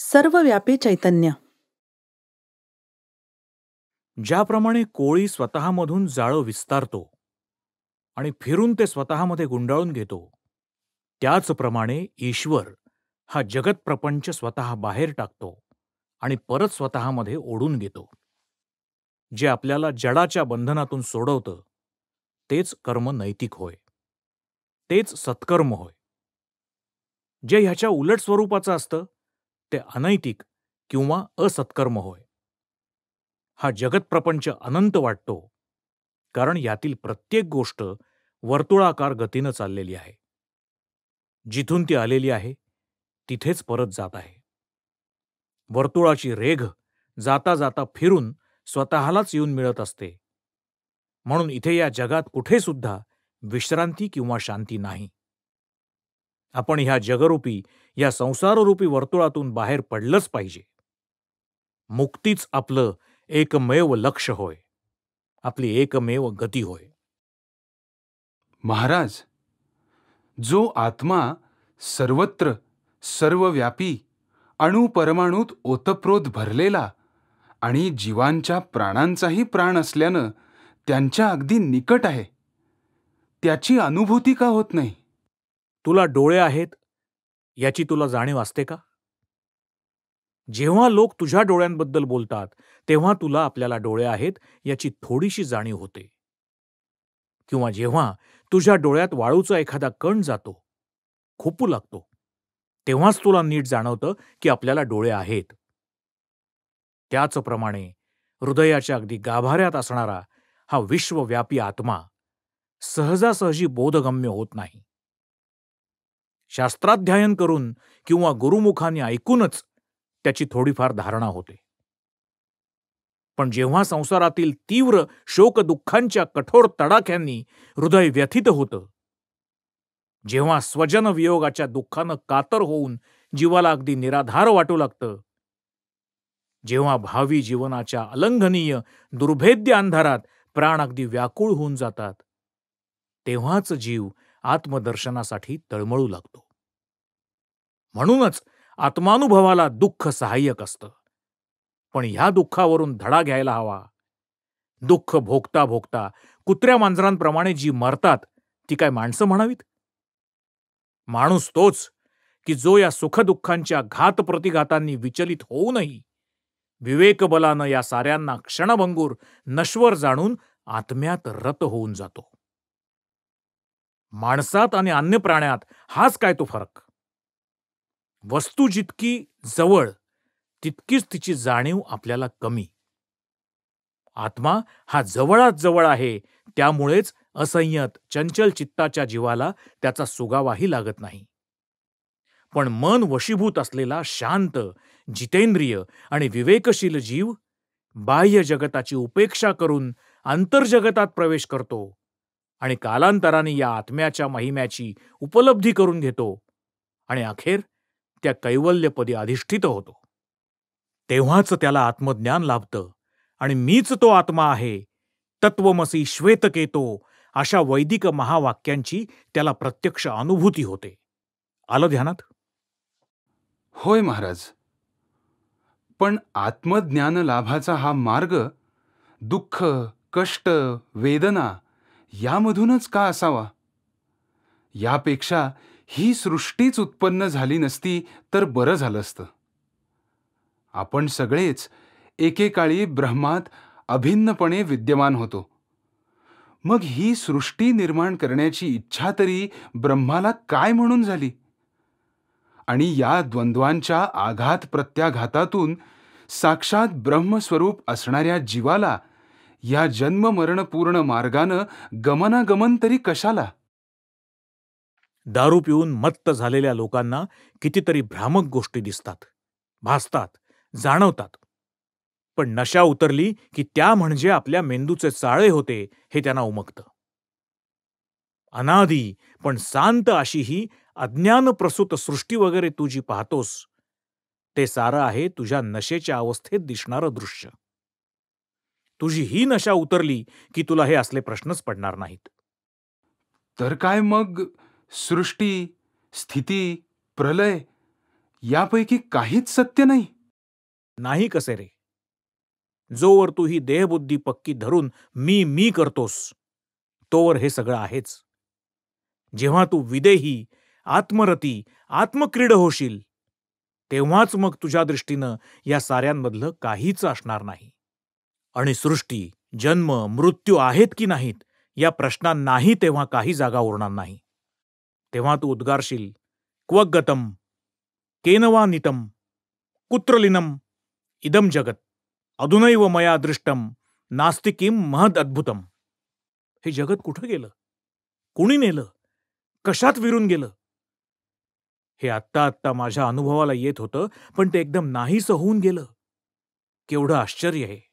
सर्वव्यापी चैतन्य ज्याप्रमाणे कोळी स्वतःमधून जाळं विस्तारतो आणि फिरून ते स्वतःमध्ये गुंडाळून घेतो त्याचप्रमाणे ईश्वर हा जगतप्रपंच स्वतः बाहेर टाकतो आणि परत स्वतःमध्ये ओढून घेतो जे आपल्याला जडाच्या बंधनातून सोडवतं तेच कर्म नैतिक होय तेच सत्कर्म होय जे ह्याच्या उलट स्वरूपाचं असतं ते अनैतिक किंवा असत्कर्म होय हा जगतप्रपंच अनंत वाटतो कारण यातील प्रत्येक गोष्ट वर्तुळाकार गतीनं चाललेली आहे जिथून ती आलेली आहे तिथेच परत जात आहे वर्तुळाची रेघ जाता जाता फिरून स्वतःलाच येऊन मिळत असते म्हणून इथे या जगात कुठे सुद्धा विश्रांती किंवा शांती नाही आपण ह्या जगरूपी या संसाररूपी वर्तुळातून बाहेर पडलंच पाहिजे मुक्तीच आपलं एकमेव लक्ष होय आपली एकमेव गती होय महाराज जो आत्मा सर्वत्र सर्वव्यापी अणुपरमाणूत ओतप्रोत भरलेला आणि जीवांच्या प्राणांचाही प्राण असल्यानं त्यांच्या अगदी निकट आहे त्याची अनुभूती का होत नाही तुला डोळे आहेत याची तुला जाणीव असते का जेव्हा लोक तुझ्या डोळ्यांबद्दल बोलतात तेव्हा तुला आपल्याला डोळे आहेत याची थोडीशी जाणीव होते किंवा जेव्हा तुझ्या डोळ्यात वाळूचा एखादा कण जातो खोपू लागतो तेव्हाच तुला नीट जाणवतं की आपल्याला डोळे आहेत त्याचप्रमाणे हृदयाच्या अगदी गाभाऱ्यात असणारा हा विश्वव्यापी आत्मा सहजासहजी बोधगम्य होत नाही शास्त्राध्ययन करून किंवा गुरुमुखाने ऐकूनच त्याची थोडीफार धारणा होते पण जेव्हा संसारातील तीव्र शोक कठोर तडाख्यांनी हृदय व्यथित होतं जेव्हा स्वजन वियोगाच्या दुःखानं कातर होऊन जीवाला अगदी निराधार वाटू लागतं जेव्हा भावी जीवनाच्या अलंघनीय दुर्भेद्य अंधारात प्राण अगदी व्याकुळ होऊन जातात तेव्हाच जीव आत्मदर्शनासाठी तळमळू लागतो म्हणूनच आत्मानुभवाला दुःख सहाय्यक असतं पण ह्या दुःखावरून धडा घ्यायला हवा दुःख भोगता भोगता कुत्र्या मांजरांप्रमाणे जी मरतात ती काय माणसं म्हणावीत माणूस तोच की जो या सुखदुःखांच्या घात प्रतिघातांनी विचलित होऊनही विवेकबलानं या साऱ्यांना क्षणभंगूर नश्वर जाणून आत्म्यात रत होऊन जातो माणसात आणि अन्य प्राण्यात हाच काय तो फरक वस्तू जितकी जवळ तितकीच तिची जाणीव आपल्याला कमी आत्मा हा जवळात जवळ आहे त्यामुळेच असंयत चंचल चित्ताच्या जीवाला त्याचा सुगावाही लागत नाही पण मन वशीभूत असलेला शांत जितेंद्रिय आणि विवेकशील जीव बाह्य जगताची उपेक्षा करून आंतरजगतात प्रवेश करतो आणि कालांतराने या आत्म्याच्या महिम्याची उपलब्धी करून घेतो आणि अखेर त्या कैवल्यपदी अधिष्ठित होतो तेव्हाच त्याला आत्मज्ञान लाभतं आणि मीच तो आत्मा आहे तत्वमसी श्वेतकेतो अशा वैदिक महावाक्यांची त्याला प्रत्यक्ष अनुभूती होते आलं ध्यानात होय महाराज पण आत्मज्ञान लाभाचा हा मार्ग दुःख कष्ट वेदना यामधूनच का असावा यापेक्षा ही सृष्टीच उत्पन्न झाली नसती तर बरं झालं असतं आपण सगळेच एकेकाळी ब्रह्मात अभिन्नपणे विद्यमान होतो मग ही सृष्टी निर्माण करण्याची इच्छा तरी ब्रह्माला काय म्हणून झाली आणि या द्वंद्वांच्या आघात प्रत्याघातातून साक्षात ब्रह्मस्वरूप असणाऱ्या जीवाला या जन्म पूर्ण मार्गानं गमनागमन तरी कशाला दारू पिऊन मत्त झालेल्या लोकांना कितीतरी भ्रामक गोष्टी दिसतात भासतात जाणवतात पण नशा उतरली की त्या म्हणजे आपल्या मेंदूचे चाळे होते हे त्यांना उमगत अनादी पण शांत अशी ही अज्ञानप्रसूत सृष्टी वगैरे तू जी पाहतोस ते सारं आहे तुझ्या नशेच्या अवस्थेत दिसणारं दृश्य तुझी ही नशा उतरली की तुला हे असले प्रश्नच पडणार नाहीत तर काय मग सृष्टी स्थिती प्रलय यापैकी काहीच सत्य नाही नाही कसे रे जोवर तू ही देहबुद्धी पक्की धरून मी मी करतोस तोवर हे सगळं आहेच जेव्हा तू विदेही आत्मरती आत्मक्रीड होशील तेव्हाच मग तुझ्या दृष्टीनं या साऱ्यांमधलं काहीच असणार नाही आणि सृष्टी जन्म मृत्यू आहेत की नाहीत या प्रश्नांनाही तेव्हा काही जागा उरणार नाही तेव्हा तू उद्गारशील क्वगतम केनवा नितम कुत्रलिनम इदम जगत अधुनैव मया दृष्टम नास्तिकीम महद अद्भुतम हे जगत कुठं गेलं कुणी नेलं कशात विरून गेलं हे आत्ता आत्ता माझ्या अनुभवाला येत होतं पण ते एकदम नाहीसं होऊन गेलं केवढं आश्चर्य आहे